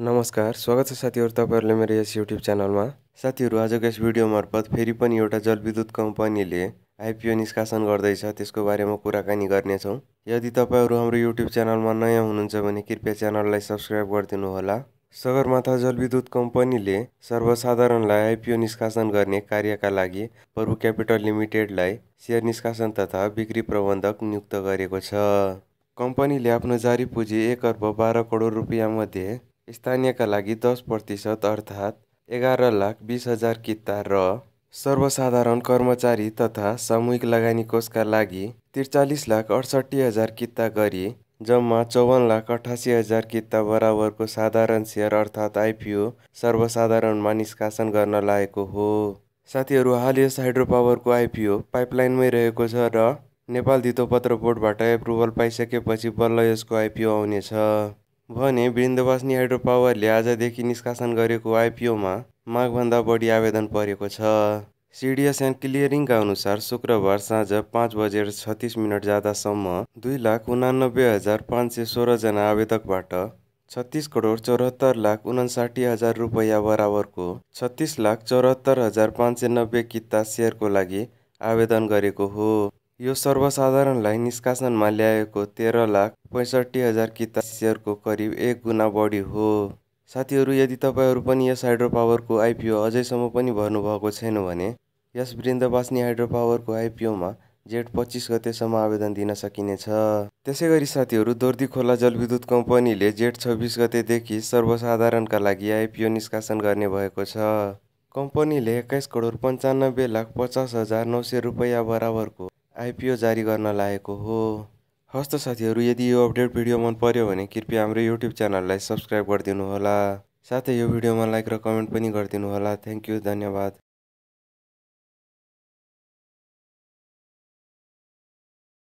नमस्कार स्वागत छ साथीहरू तपाईँहरूले मेरो यस युट्युब च्यानलमा साथीहरू आजको यस भिडियो मार्फत फेरि जल विद्युत कंपनी ने आइपिओ निष्कासन गर्दैछ बारे में कुराकानी यदि तपाईँहरू हम यूट्यूब चैनल में नया होने कृपया च्यानललाई सब्सक्राइब गरिदिनुहोला सगरमाथा कंपनी ने सर्वसाधारणलाई आइपिओ निष्कासन गर्ने का लगी प्रभु कैपिटल लिमिटेड लेयर निष्कासन तथा बिक्री प्रबंधक नियुक्त गरेको ने कम्पनीले जारी पुँजी एक अर्ब बाहर करोड रुपया मध्य स्थानीयका लागि दस प्रतिशत अर्थात् एघार लाख बिस हजार किता र सर्वसाधारण कर्मचारी तथा सामूहिक लगानी कोषका लागि त्रिचालिस लाख अठसट्ठी हजार किता गरी जम्मा चौवन्न लाख अठासी हजार किता बराबरको साधारण सेयर अर्थात् आइपिओ सर्वसाधारणमा निष्कासन गर्न लागेको हो साथीहरू हाल यस हाइड्रो पावरको आइपिओ पाइपलाइनमै रहेको छ र नेपाल धितोपत्र बोर्डबाट एप्रुभल पाइसकेपछि बल्ल यसको आइपिओ आउनेछ भने वृन्दवासनी हाइड्रो पावरले आजदेखि निष्कासन गरेको आइपिओमा माघभन्दा बढी आवेदन परेको छ सिडिएस एन्ड क्लियरिङका अनुसार शुक्रबार साँझ पाँच बजेर छत्तिस मिनट जाँदासम्म दुई लाख उनानब्बे हजार पाँच सय सोह्रजना आवेदकबाट छत्तिस करोड चौहत्तर लाख उनासाठी हजार रुपियाँ बराबरको छत्तिस लाख चौहत्तर हजार पाँच सय नब्बे किता सेयरको लागि आवेदन गरेको हो यो सर्वसाधारणलाई निष्कासनमा ल्याएको तेह्र लाख पैँसठी हजार किताब सेयरको करिब एक गुणा बढी हो साथीहरू यदि तपाईँहरू पनि यस हाइड्रो पावरको आइपिओ अझैसम्म पनि भर्नुभएको छैन भने यस वृन्दवासिनी हाइड्रो पावरको आइपिओमा जेठ पच्चिस गतेसम्म आवेदन दिन सकिनेछ त्यसै गरी साथीहरू दोर्दी खोला जलविद्युत कम्पनीले जेठ छब्बिस गतेदेखि सर्वसाधारणका लागि आइपिओ निष्कासन गर्ने भएको छ कम्पनीले एक्काइस करोड पन्चानब्बे लाख पचास हजार नौ सय रुपियाँ बराबरको आइपिओ जारी गर्न लागेको हो हस्त साथीहरू यदि यो अपडेट भिडियो मन पर्यो भने कृपया हाम्रो युट्युब च्यानललाई सब्सक्राइब होला साथै यो भिडियोमा लाइक र कमेन्ट पनि गरिदिनु होला थ्याङ्क यू धन्यवाद